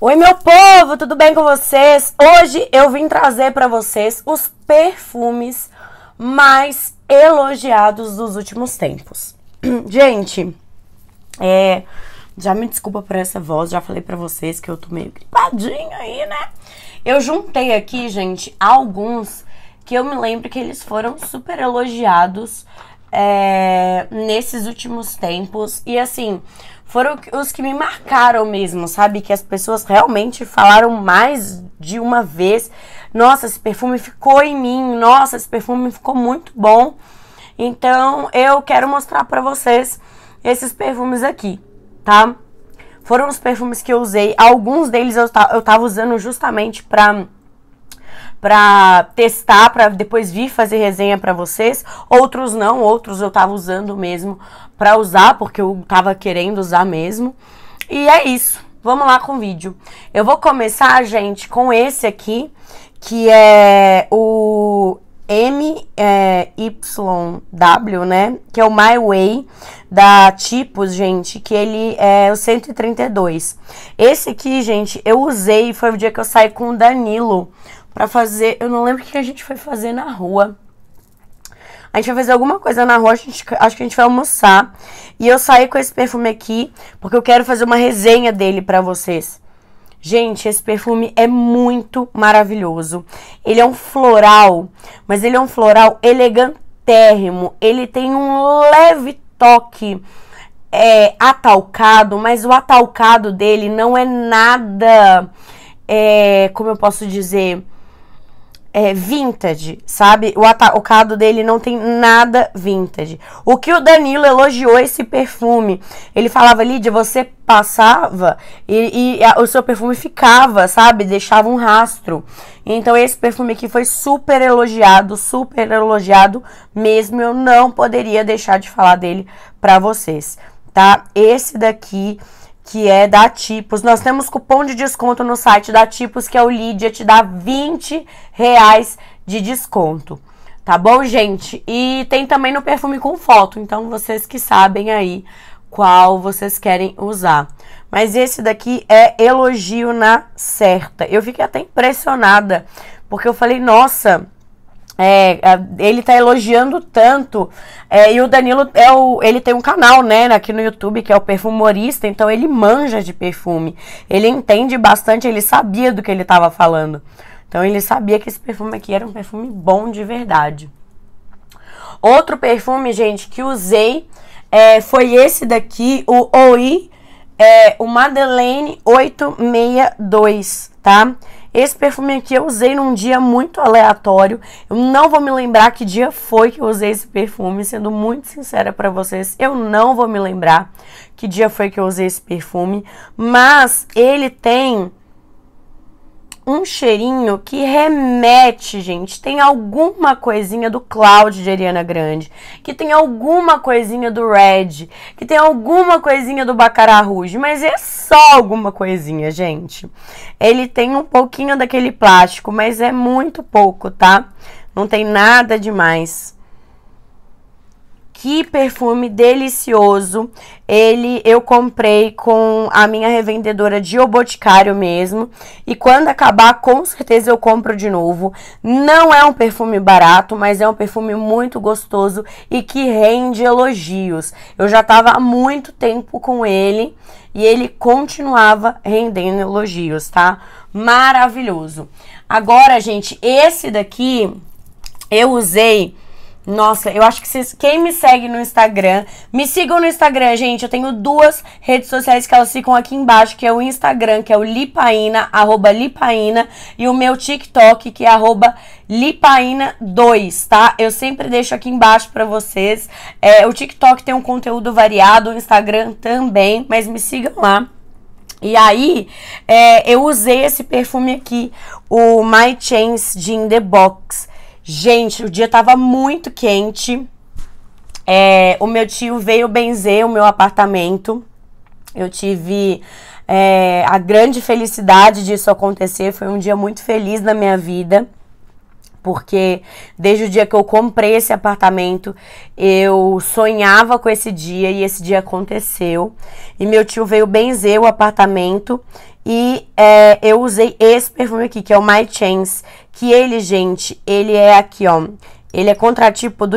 Oi, meu povo, tudo bem com vocês? Hoje eu vim trazer para vocês os perfumes mais elogiados dos últimos tempos. Gente, é, já me desculpa por essa voz, já falei para vocês que eu tô meio gripadinha aí, né? Eu juntei aqui, gente, alguns que eu me lembro que eles foram super elogiados é, nesses últimos tempos. E assim, foram os que me marcaram mesmo, sabe? Que as pessoas realmente falaram mais de uma vez: nossa, esse perfume ficou em mim, nossa, esse perfume ficou muito bom. Então eu quero mostrar para vocês esses perfumes aqui, tá? Foram os perfumes que eu usei, alguns deles eu, eu tava usando justamente pra para testar, para depois vir fazer resenha para vocês. Outros não, outros eu tava usando mesmo para usar, porque eu tava querendo usar mesmo. E é isso. Vamos lá com o vídeo. Eu vou começar, gente, com esse aqui, que é o MYW, é, né? Que é o My Way da Tipos, gente, que ele é o 132. Esse aqui, gente, eu usei, foi o dia que eu saí com o Danilo para fazer. Eu não lembro o que a gente foi fazer na rua. A gente vai fazer alguma coisa na rua, a gente, acho que a gente vai almoçar. E eu saí com esse perfume aqui, porque eu quero fazer uma resenha dele para vocês. Gente, esse perfume é muito maravilhoso. Ele é um floral, mas ele é um floral elegantérrimo. Ele tem um leve toque é, atalcado, mas o atalcado dele não é nada. É, como eu posso dizer? é, vintage, sabe? O atacado dele não tem nada vintage. O que o Danilo elogiou esse perfume, ele falava, Lídia, você passava e, e a, o seu perfume ficava, sabe? Deixava um rastro. Então esse perfume aqui foi super elogiado, super elogiado mesmo. Eu não poderia deixar de falar dele para vocês, tá? Esse daqui que é da Tipos. Nós temos cupom de desconto no site da Tipos, que é o Lídia, te dá 20 reais de desconto. Tá bom, gente? E tem também no perfume com foto, então vocês que sabem aí qual vocês querem usar. Mas esse daqui é elogio na certa. Eu fiquei até impressionada, porque eu falei, nossa, é, é, ele tá elogiando tanto. É, e o Danilo é o, ele tem um canal, né, aqui no YouTube que é o Perfumorista, então ele manja de perfume. Ele entende bastante, ele sabia do que ele estava falando. Então ele sabia que esse perfume aqui era um perfume bom de verdade. Outro perfume, gente, que usei é, foi esse daqui, o OI, é, o Madeleine 862, tá? Esse perfume aqui eu usei num dia muito aleatório. Eu não vou me lembrar que dia foi que eu usei esse perfume, sendo muito sincera para vocês, eu não vou me lembrar que dia foi que eu usei esse perfume, mas ele tem um cheirinho que remete, gente, tem alguma coisinha do Cloud de Ariana Grande, que tem alguma coisinha do Red, que tem alguma coisinha do Bacará Rouge, mas é só alguma coisinha, gente. Ele tem um pouquinho daquele plástico, mas é muito pouco, tá? Não tem nada demais. Que perfume delicioso. Ele eu comprei com a minha revendedora de O Boticário mesmo. E quando acabar, com certeza eu compro de novo. Não é um perfume barato, mas é um perfume muito gostoso e que rende elogios. Eu já estava há muito tempo com ele e ele continuava rendendo elogios, tá? Maravilhoso. Agora, gente, esse daqui eu usei nossa, eu acho que vocês, quem me segue no Instagram, me sigam no Instagram, gente. Eu tenho duas redes sociais que elas ficam aqui embaixo, que é o Instagram, que é o Lipaina, arroba Lipaina, e o meu TikTok, que é arroba Lipaina2, tá? Eu sempre deixo aqui embaixo para vocês. É, o TikTok tem um conteúdo variado, o Instagram também, mas me sigam lá. E aí, é, eu usei esse perfume aqui, o My Chains In The Box. Gente, o dia tava muito quente. É, o meu tio veio benzer o meu apartamento. Eu tive é, a grande felicidade disso acontecer. Foi um dia muito feliz na minha vida porque desde o dia que eu comprei esse apartamento, eu sonhava com esse dia e esse dia aconteceu. E meu tio veio benzer o apartamento e é, eu usei esse perfume aqui, que é o My Chance, que ele, gente, ele é aqui, ó, ele é contratipo do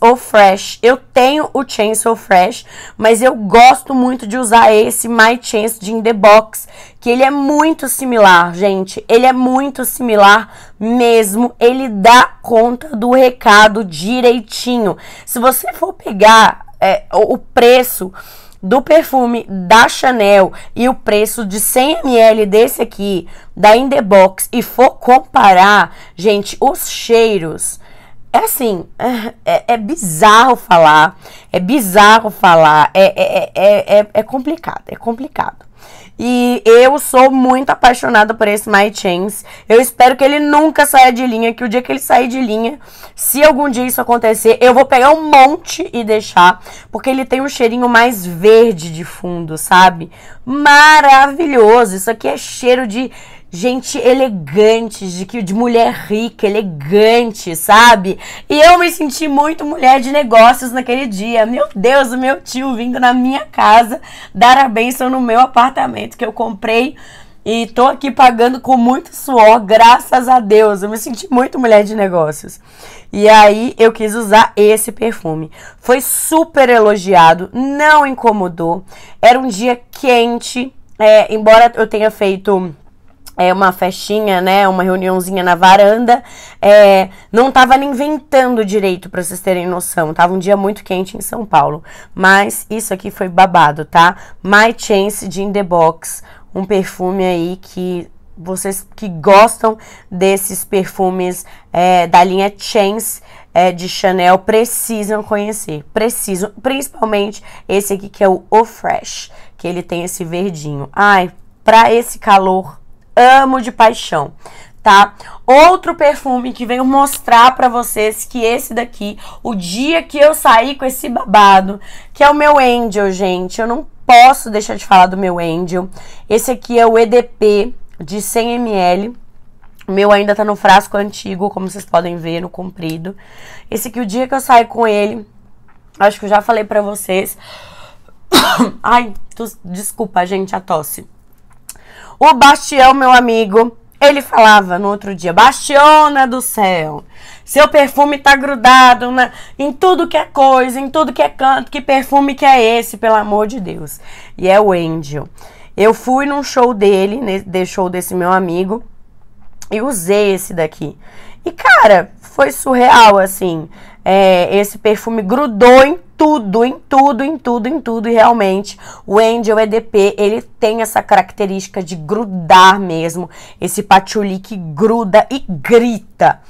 ou Fresh. Eu tenho o ou Fresh, mas eu gosto muito de usar esse My Chance de In The Box, que ele é muito similar, gente. Ele é muito similar mesmo. Ele dá conta do recado direitinho. Se você for pegar é, o preço do perfume da Chanel e o preço de 100ml desse aqui, da In The Box, e for comparar, gente, os cheiros é assim, é, é, bizarro falar, é bizarro falar, é, é, é, é, complicado, é complicado. E eu sou muito apaixonada por esse My Chance. Eu espero que ele nunca saia de linha, que o dia que ele sair de linha, se algum dia isso acontecer, eu vou pegar um monte e deixar, porque ele tem um cheirinho mais verde de fundo, sabe? Maravilhoso. Isso aqui é cheiro de gente elegante, de, que, de mulher rica, elegante, sabe? E eu me senti muito mulher de negócios naquele dia. Meu Deus, o meu tio vindo na minha casa dar a benção no meu apartamento que eu comprei. E tô aqui pagando com muito suor, graças a Deus. Eu me senti muito mulher de negócios. E aí eu quis usar esse perfume. Foi super elogiado, não incomodou. Era um dia quente, é, embora eu tenha feito é, uma festinha, né, uma reuniãozinha na varanda, é, não estava nem ventando direito, para vocês terem noção. Tava um dia muito quente em São Paulo, mas isso aqui foi babado, tá? My Chance de In The Box, um perfume aí que vocês que gostam desses perfumes é, da linha Chance é, de Chanel precisam conhecer, precisam, principalmente esse aqui que é o O Fresh, que ele tem esse verdinho. Ai, para esse calor amo de paixão, tá? Outro perfume que venho mostrar para vocês que esse daqui, o dia que eu saí com esse babado, que é o meu Angel, gente. Eu não posso deixar de falar do meu Angel. Esse aqui é o EDP de 100ml. O meu ainda tá no frasco antigo, como vocês podem ver, no comprido. Esse aqui, o dia que eu saí com ele, acho que eu já falei pra vocês. Ai, tu, desculpa, gente, a tosse. O Bastião, meu amigo, ele falava no outro dia: Bastiona do céu, seu perfume tá grudado na, em tudo que é coisa, em tudo que é canto. Que perfume que é esse, pelo amor de Deus? E é o Angel. Eu fui num show dele, deixou show desse meu amigo, e usei esse daqui. E cara, foi surreal assim. É, esse perfume grudou em tudo, em tudo, em tudo, em tudo. E realmente, o Angel EDP, ele tem essa característica de grudar mesmo. Esse patchouli que gruda e grita.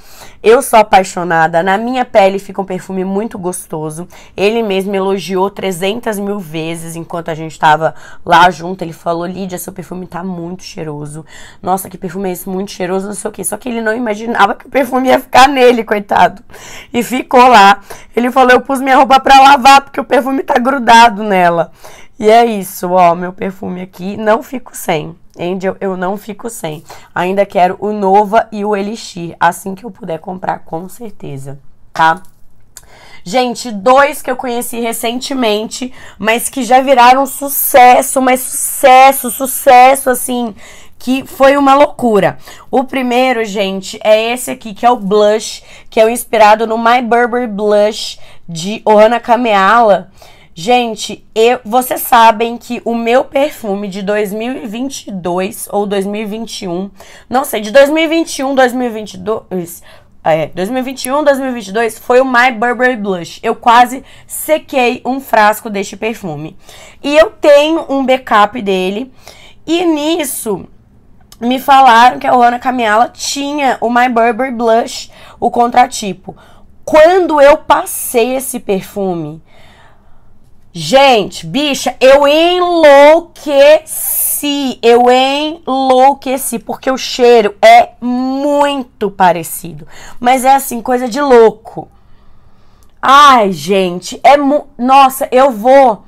Eu sou apaixonada, na minha pele fica um perfume muito gostoso. Ele mesmo elogiou 300 mil vezes enquanto a gente estava lá junto. Ele falou: Lídia, seu perfume tá muito cheiroso. Nossa, que perfume é esse? Muito cheiroso, não sei o que. Só que ele não imaginava que o perfume ia ficar nele, coitado. E ficou lá. Ele falou: Eu pus minha roupa pra lavar porque o perfume tá grudado nela. E é isso, ó, meu perfume aqui, não fico sem. Angel, eu não fico sem. Ainda quero o Nova e o Elixir, assim que eu puder comprar, com certeza, tá? Gente, dois que eu conheci recentemente, mas que já viraram sucesso, mas sucesso, sucesso, assim, que foi uma loucura. O primeiro, gente, é esse aqui, que é o Blush, que é o inspirado no My Burberry Blush de Ohana Kameala Gente, eu, vocês sabem que o meu perfume de 2022 ou 2021, não sei, de 2021, 2022, é, 2021, 2022 foi o My Burberry Blush. Eu quase sequei um frasco deste perfume. E eu tenho um backup dele. E nisso, me falaram que a Luana Camiala tinha o My Burberry Blush, o contratipo. Quando eu passei esse perfume, Gente, bicha, eu enlouqueci. Eu enlouqueci, porque o cheiro é muito parecido. Mas é assim, coisa de louco. Ai, gente, é. Nossa, eu vou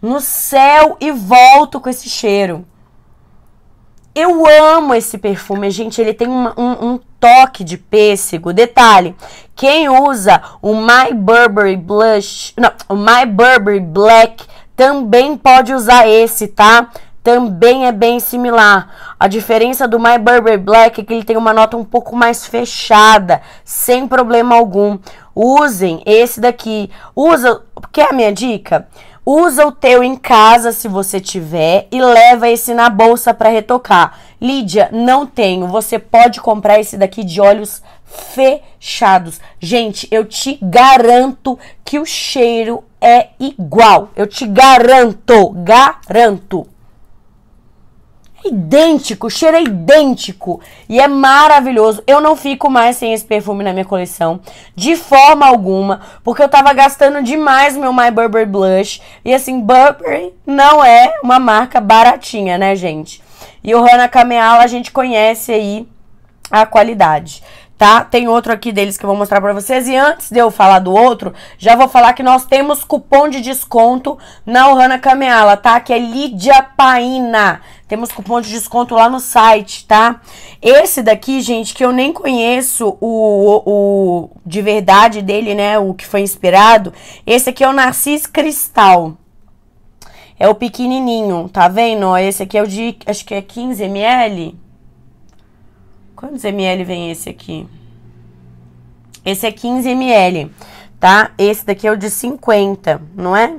no céu e volto com esse cheiro. Eu amo esse perfume, gente. Ele tem uma, um, um toque de pêssego. Detalhe, quem usa o My Burberry Blush, não, o My Burberry Black também pode usar esse, tá? Também é bem similar. A diferença do My Burberry Black é que ele tem uma nota um pouco mais fechada, sem problema algum. Usem esse daqui. Usa, quer a minha dica? Usa o teu em casa se você tiver e leva esse na bolsa para retocar. Lídia, não tenho. Você pode comprar esse daqui de olhos fechados. Gente, eu te garanto que o cheiro é igual. Eu te garanto, garanto idêntico, o cheiro é idêntico e é maravilhoso. Eu não fico mais sem esse perfume na minha coleção, de forma alguma, porque eu tava gastando demais meu My Burberry Blush. E assim, Burberry não é uma marca baratinha, né, gente? E o Hana Kameala a gente conhece aí a qualidade tá? Tem outro aqui deles que eu vou mostrar para vocês. E antes de eu falar do outro, já vou falar que nós temos cupom de desconto na Ohana Cameala, tá? Que é Lídia Paina. Temos cupom de desconto lá no site, tá? Esse daqui, gente, que eu nem conheço o, o, o de verdade dele, né? O que foi inspirado. Esse aqui é o Narcis Cristal. É o pequenininho, tá vendo? Esse aqui é o de, acho que é 15 ml. Quantos ml vem esse aqui? Esse é 15 ml, tá? Esse daqui é o de 50, não é?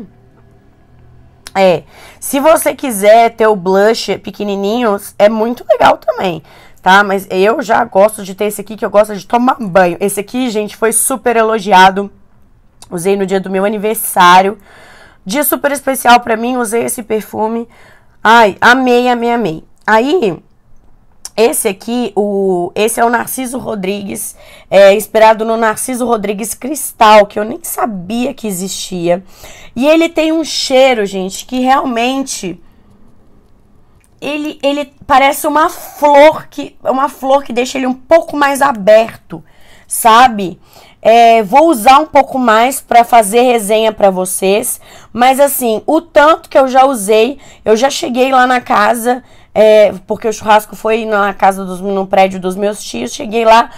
É. Se você quiser ter o blush pequenininho, é muito legal também, tá? Mas eu já gosto de ter esse aqui, que eu gosto de tomar banho. Esse aqui, gente, foi super elogiado. Usei no dia do meu aniversário. Dia super especial pra mim, usei esse perfume. Ai, amei, amei, amei. Aí, esse aqui, o, esse é o Narciso Rodrigues, é, inspirado no Narciso Rodrigues Cristal, que eu nem sabia que existia. E ele tem um cheiro, gente, que realmente ele, ele parece uma flor que uma flor que deixa ele um pouco mais aberto, sabe? É, vou usar um pouco mais para fazer resenha para vocês, mas assim, o tanto que eu já usei, eu já cheguei lá na casa é, porque o churrasco foi na casa dos, no prédio dos meus tios. Cheguei lá,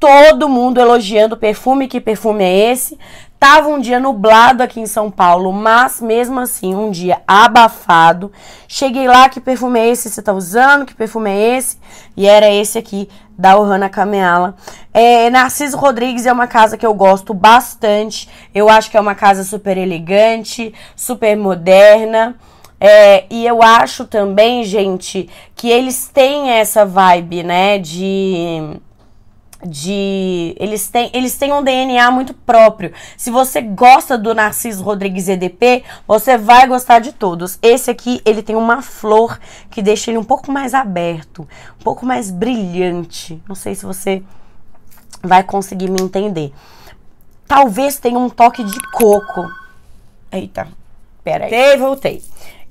todo mundo elogiando o perfume, que perfume é esse? Tava um dia nublado aqui em São Paulo, mas mesmo assim, um dia abafado. Cheguei lá, que perfume é esse? Você tá usando? Que perfume é esse? E era esse aqui, da Ohana Kameala. É, Narciso Rodrigues é uma casa que eu gosto bastante. Eu acho que é uma casa super elegante, super moderna. É, e eu acho também, gente, que eles têm essa vibe, né? De de eles têm eles têm um DNA muito próprio. Se você gosta do Narciso Rodrigues EDP, você vai gostar de todos. Esse aqui, ele tem uma flor que deixa ele um pouco mais aberto, um pouco mais brilhante. Não sei se você vai conseguir me entender. Talvez tenha um toque de coco. Eita. Pera aí. Voltei, voltei.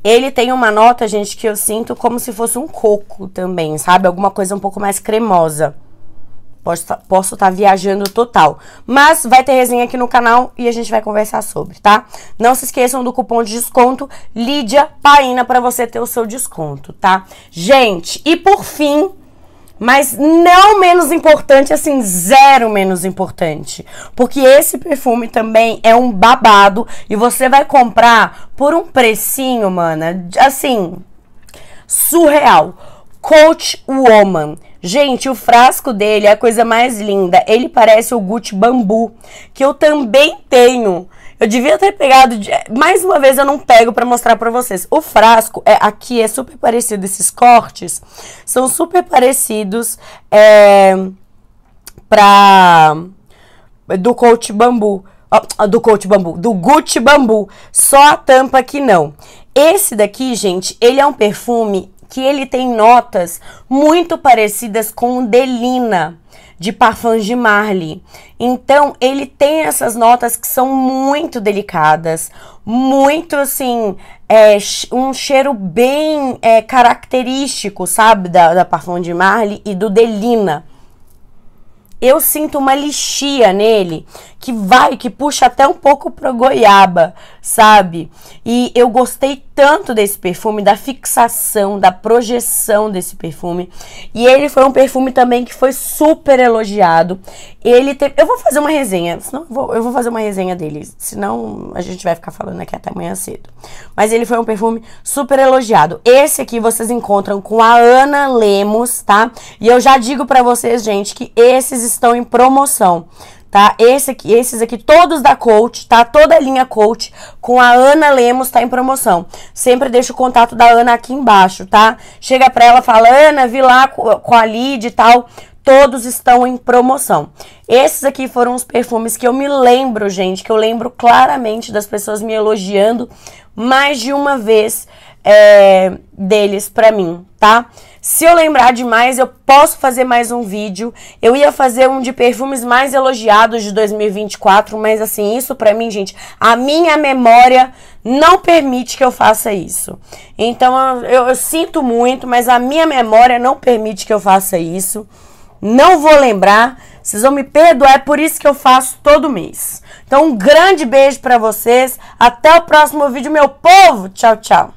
Ele tem uma nota, gente, que eu sinto como se fosse um coco também, sabe? Alguma coisa um pouco mais cremosa. Posso estar tá, tá viajando total. Mas vai ter resenha aqui no canal e a gente vai conversar sobre, tá? Não se esqueçam do cupom de desconto Lídia Paina para você ter o seu desconto, tá? Gente, e por fim, mas não menos importante, assim, zero menos importante. Porque esse perfume também é um babado e você vai comprar por um precinho, mana, assim, surreal. Coach Woman. Gente, o frasco dele é a coisa mais linda. Ele parece o Gucci Bambu, que eu também tenho. Eu devia ter pegado. De... É, mais uma vez eu não pego para mostrar para vocês. O frasco é aqui é super parecido. Esses cortes são super parecidos é, pra do coach bambu. do coach bambu, do Gucci bambu. Só a tampa que não. Esse daqui, gente, ele é um perfume que ele tem notas muito parecidas com o Delina de parfums de Marley, Então, ele tem essas notas que são muito delicadas, muito assim, é, um cheiro bem é, característico, sabe, da, da Parfum de Marley e do Delina. Eu sinto uma lixia nele, que vai, que puxa até um pouco pro goiaba, sabe? E eu gostei tanto desse perfume, da fixação, da projeção desse perfume. E ele foi um perfume também que foi super elogiado. Ele Eu vou fazer uma resenha, senão eu vou fazer uma resenha dele, senão a gente vai ficar falando aqui até amanhã cedo. Mas ele foi um perfume super elogiado. Esse aqui vocês encontram com a Ana Lemos, tá? E eu já digo para vocês, gente, que esses estão em promoção tá? Esse aqui, esses aqui todos da Coach, tá? Toda a linha Coach com a Ana Lemos tá em promoção. Sempre deixa o contato da Ana aqui embaixo, tá? Chega pra ela, fala: "Ana, vi lá com a Lid e tal, todos estão em promoção. Esses aqui foram os perfumes que eu me lembro, gente, que eu lembro claramente das pessoas me elogiando mais de uma vez é, deles pra mim, tá? Se eu lembrar demais, eu posso fazer mais um vídeo. Eu ia fazer um de perfumes mais elogiados de 2024, mas assim, isso pra mim, gente, a minha memória não permite que eu faça isso. Então eu, eu, eu sinto muito, mas a minha memória não permite que eu faça isso. Não vou lembrar, vocês vão me perdoar, é por isso que eu faço todo mês. Então, um grande beijo para vocês. Até o próximo vídeo, meu povo. Tchau, tchau.